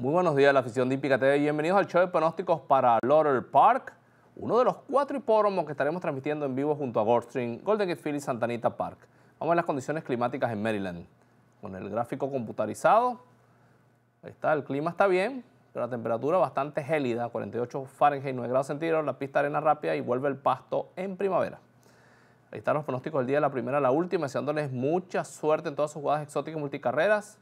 Muy buenos días, a la afición de Impica TV. Bienvenidos al show de pronósticos para Laurel Park, uno de los cuatro hipódromos que estaremos transmitiendo en vivo junto a Goldstream, Golden Gate Field y Santa Anita Park. Vamos a las condiciones climáticas en Maryland. Con el gráfico computarizado, ahí está, el clima está bien, pero la temperatura bastante gélida, 48 Fahrenheit, 9 grados centígrados, la pista arena rápida y vuelve el pasto en primavera. Ahí están los pronósticos del día la primera la última, deseándoles mucha suerte en todas sus jugadas exóticas y multicarreras.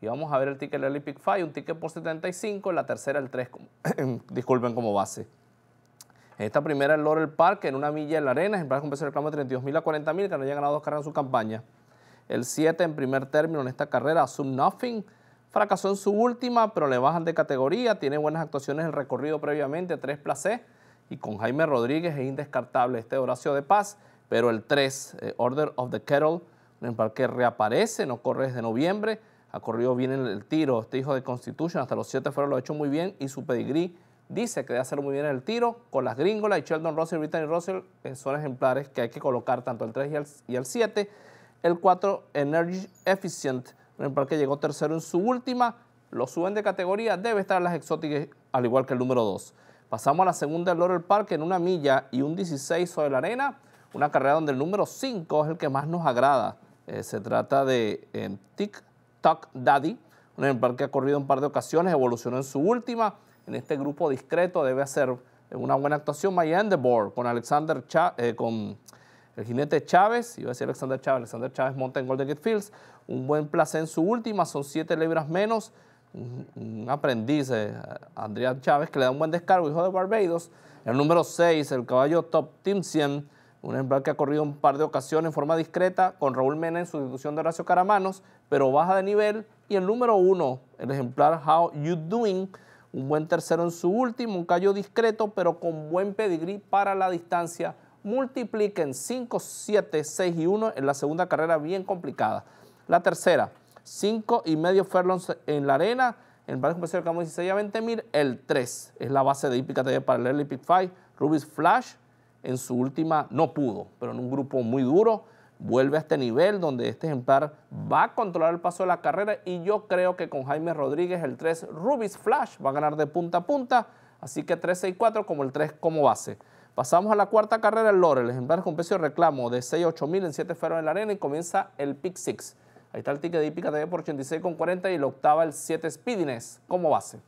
Y vamos a ver el ticket de Olympic Five, un ticket por 75, la tercera el 3, disculpen como base. Esta primera el Laurel Park, en una milla en la arena, ejemplar con peso de reclamo de 32.000 a 40.000, que no haya ganado dos carreras en su campaña. El 7 en primer término en esta carrera, su Nothing, fracasó en su última, pero le bajan de categoría, tiene buenas actuaciones en el recorrido previamente, 3 placés y con Jaime Rodríguez es indescartable este Horacio de Paz, pero el 3, eh, Order of the Kettle, en parque reaparece, no corre desde noviembre, ha corrido bien el, el tiro. Este hijo de Constitution hasta los 7 fueron lo ha hecho muy bien y su pedigrí dice que debe hacerlo muy bien en el tiro. Con las gringolas y Sheldon Russell y Brittany Russell eh, son ejemplares que hay que colocar tanto el 3 y el, 7. El 4, Energy Efficient, un ejemplar que llegó tercero en su última. Lo suben de categoría, debe estar en las exóticas, al igual que el número 2. Pasamos a la segunda del Laurel Park en una milla y un 16 sobre la arena. Una carrera donde el número 5 es el que más nos agrada. Eh, se trata de eh, Tick, Daddy, un par que ha corrido un par de ocasiones, evolucionó en su última. En este grupo discreto debe hacer una buena actuación Maya Board con Alexander eh, con el jinete Chávez, iba a decir Alexander Chávez, Alexander Chávez monta en Golden Gate Fields, un buen placer en su última, son 7 libras menos, un, aprendiz, eh, Andrea Chávez, que le da un buen descargo, hijo de Barbados, el número 6, el caballo Top Team 100, un ejemplar que ha corrido un par de ocasiones en forma discreta con Raúl Mena en su sustitución de Horacio Caramanos, pero baja de nivel. Y el número uno, el ejemplar How You Doing, un buen tercero en su último, un callo discreto, pero con buen pedigrí para la distancia. Multipliquen 5, 7, 6 y 1 en la segunda carrera bien complicada. La tercera, 5 y medio furlongs en la arena, el valor comercial de 16 a 20 mil, el 3 es la base de hípica para el Early Pick 5, Rubis Flash, en su última no pudo, pero en un grupo muy duro, vuelve a este nivel donde este ejemplar va a controlar el paso de la carrera y yo creo que con Jaime Rodríguez el 3 Rubis Flash va a ganar de punta a punta, así que 3, 6, 4 como el 3 como base. Pasamos a la cuarta carrera, el Lore, el ejemplar con precio de reclamo de 6 8 mil en 7 feros en la arena y comienza el Pick 6. Ahí está el ticket de Hípica TV por 86,40 y la octava el 7 Speediness como base.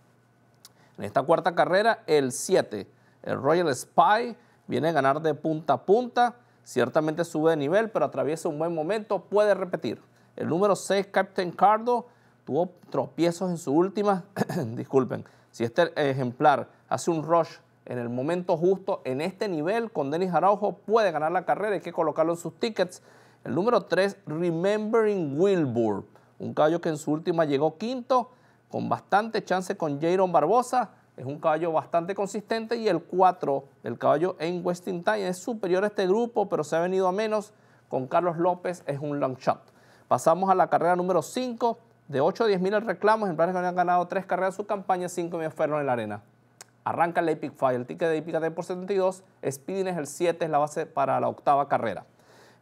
En esta cuarta carrera, el 7, el Royal Spy, viene a ganar de punta a punta, ciertamente sube de nivel, pero atraviesa un buen momento, puede repetir. El número 6, Captain Cardo, tuvo tropiezos en su última, disculpen, si este ejemplar hace un rush en el momento justo, en este nivel, con Denis Araujo, puede ganar la carrera, hay que colocarlo en sus tickets. El número 3, Remembering Wilbur, un caballo que en su última llegó quinto, con bastante chance con Jaron Barbosa, es un caballo bastante consistente y el 4 del caballo en Westing Time es superior a este grupo, pero se ha venido a menos. Con Carlos López es un long shot. Pasamos a la carrera número 5. De 8 a 10 mil reclamos, ejemplares que han ganado 3 carreras en su campaña, 5 mil fueron en la arena. Arranca el Epic Fire, el ticket de Epic de por 72, Speeding es el 7, es la base para la octava carrera.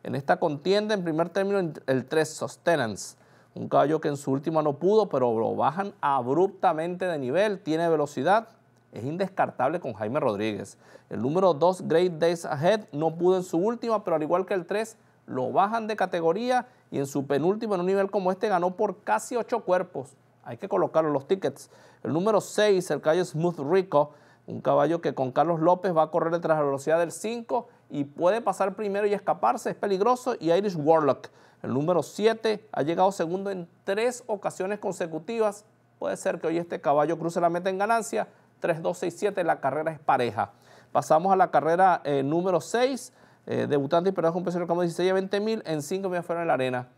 En esta contienda, en primer término, el 3, Sustenance. Un caballo que en su última no pudo, pero lo bajan abruptamente de nivel, tiene velocidad, es indescartable con Jaime Rodríguez. El número 2, Great Days Ahead, no pudo en su última, pero al igual que el 3, lo bajan de categoría y en su penúltimo, en un nivel como este, ganó por casi ocho cuerpos. Hay que colocarlo los tickets. El número 6, el caballo Smooth Rico, un caballo que con Carlos López va a correr detrás de la velocidad del 5 y puede pasar primero y escaparse, es peligroso. Y Irish Warlock, el número 7, ha llegado segundo en tres ocasiones consecutivas. Puede ser que hoy este caballo cruce la meta en ganancia. 3, 2, 6, 7, la carrera es pareja. Pasamos a la carrera eh, número 6, eh, debutante y perdón con peso como 16 a 20 mil en 5 me fuera en la arena.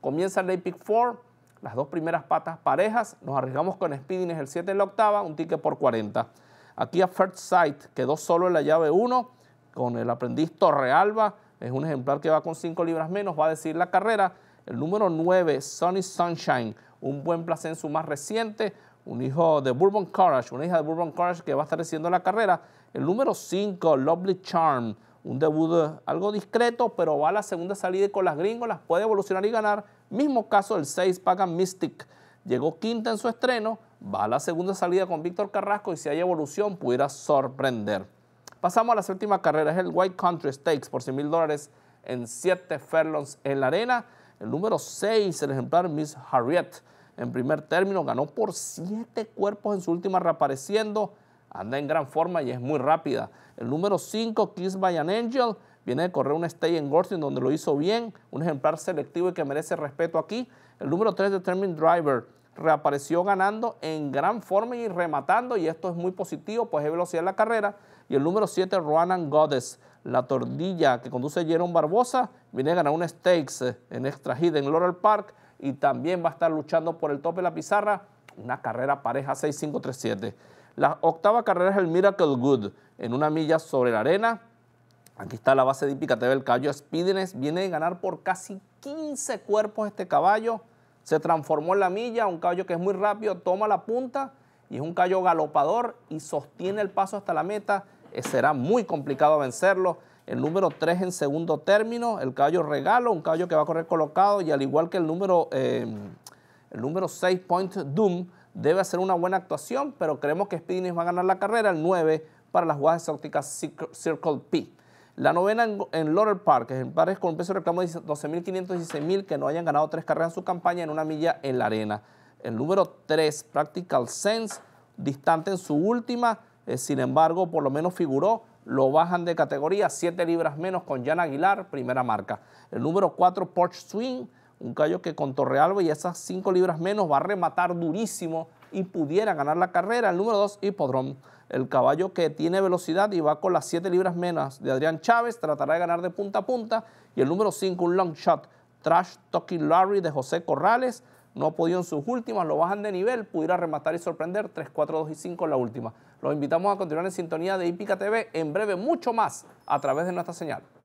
Comienza el Pick 4, las dos primeras patas parejas, nos arriesgamos con Speeding, el 7 en la octava, un ticket por 40. Aquí a First Sight quedó solo en la llave 1, con el aprendiz Torrealba, es un ejemplar que va con 5 libras menos, va a decir la carrera. El número 9, Sunny Sunshine, un buen placer en su más reciente, un hijo de Bourbon Courage, una hija de Bourbon Courage que va a estar haciendo la carrera. El número 5, Lovely Charm, un debut algo discreto, pero va a la segunda salida y con las gringolas, puede evolucionar y ganar. Mismo caso el 6, Pagan Mystic, llegó quinta en su estreno, va a la segunda salida con Víctor Carrasco y si hay evolución pudiera sorprender. Pasamos a la séptima carrera, es el White Country Stakes por 100 mil dólares en 7 furlongs en la arena. El número 6, el ejemplar Miss Harriet, en primer término, ganó por 7 cuerpos en su última reapareciendo. Anda en gran forma y es muy rápida. El número 5, Kiss by an Angel, viene de correr un stay en Gorton donde lo hizo bien. Un ejemplar selectivo y que merece respeto aquí. El número 3, Determined Driver, reapareció ganando en gran forma y rematando, y esto es muy positivo, pues es velocidad en la carrera. Y el número 7, Ronan Goddess, la tordilla que conduce Jerome Barbosa, viene a ganar un stakes eh, en extra hit en Laurel Park y también va a estar luchando por el tope de la pizarra, una carrera pareja 6-5-3-7. La octava carrera es el Miracle Good, en una milla sobre la arena. Aquí está la base de Ipicate del Cayo Speediness, viene a ganar por casi 15 cuerpos este caballo. Se transformó en la milla, un caballo que es muy rápido, toma la punta y es un caballo galopador y sostiene el paso hasta la meta. Eh, será muy complicado vencerlo. El número 3 en segundo término, el caballo regalo, un caballo que va a correr colocado y al igual que el número, em, el número 6, Point Doom, debe hacer una buena actuación, pero creemos que Spinis va a ganar la carrera, el 9 para las jugadas exóticas Circle P. La novena en, Laurel Park, Pares con un peso de reclamo de 12.500 que no hayan ganado tres carreras en su campaña en una milla en la arena. El número 3, Practical Sense, distante en su última, eh, sin embargo, por lo menos figuró, lo bajan de categoría, siete libras menos con Jan Aguilar, primera marca. El número 4, Porch Swing, un callo que con Torrealba y esas cinco libras menos va a rematar durísimo y pudiera ganar la carrera. El número 2, Hippodrome el caballo que tiene velocidad y va con las 7 libras menos de Adrián Chávez, tratará de ganar de punta a punta. Y el número 5, un long shot, Trash Talking Larry de José Corrales, no ha podido en sus últimas, lo bajan de nivel, pudiera rematar y sorprender 3, 4, 2 y 5 en la última. Los invitamos a continuar en sintonía de IPICA TV, en breve mucho más a través de nuestra señal.